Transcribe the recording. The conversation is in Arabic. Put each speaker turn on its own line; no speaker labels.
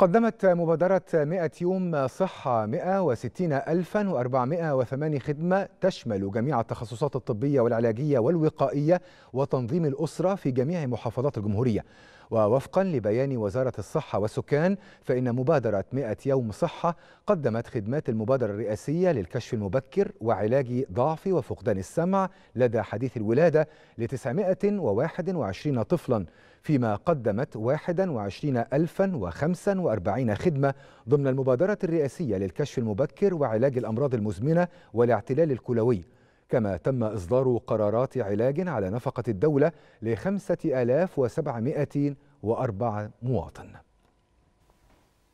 قدمت مبادرة 100 يوم صحة 160408 خدمة تشمل جميع التخصصات الطبية والعلاجية والوقائية وتنظيم الأسرة في جميع محافظات الجمهورية ووفقا لبيان وزارة الصحة والسكان فإن مبادرة 100 يوم صحة قدمت خدمات المبادرة الرئاسية للكشف المبكر وعلاج ضعف وفقدان السمع لدى حديث الولادة ل 921 طفلا فيما قدمت 21025 140 خدمة ضمن المبادرة الرئاسية للكشف المبكر وعلاج الأمراض المزمنة والاعتلال الكلوي كما تم إصدار قرارات علاج على نفقة الدولة لخمسة آلاف وسبعمائة وأربعة مواطن